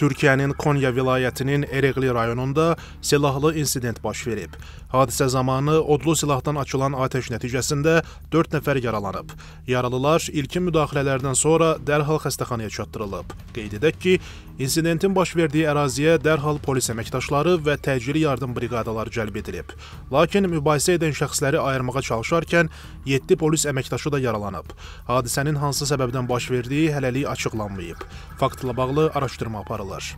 Türkiyənin Konya vilayətinin Ereqli rayonunda silahlı insident baş verib. Hadisə zamanı odlu silahdan açılan atəş nəticəsində 4 nəfər yaralanıb. Yaralılar ilkin müdaxilələrdən sonra dərhal xəstəxanaya çatdırılıb. Qeyd edək ki, İnsidentin baş verdiyi əraziyə dərhal polis əməkdaşları və təcili yardım briqadaları cəlb edilib. Lakin mübahisə edən şəxsləri ayırmağa çalışarkən 7 polis əməkdaşı da yaralanıb. Hadisənin hansı səbəbdən baş verdiyi hələlik açıqlanmayıb. Faktla bağlı araşdırma aparılır.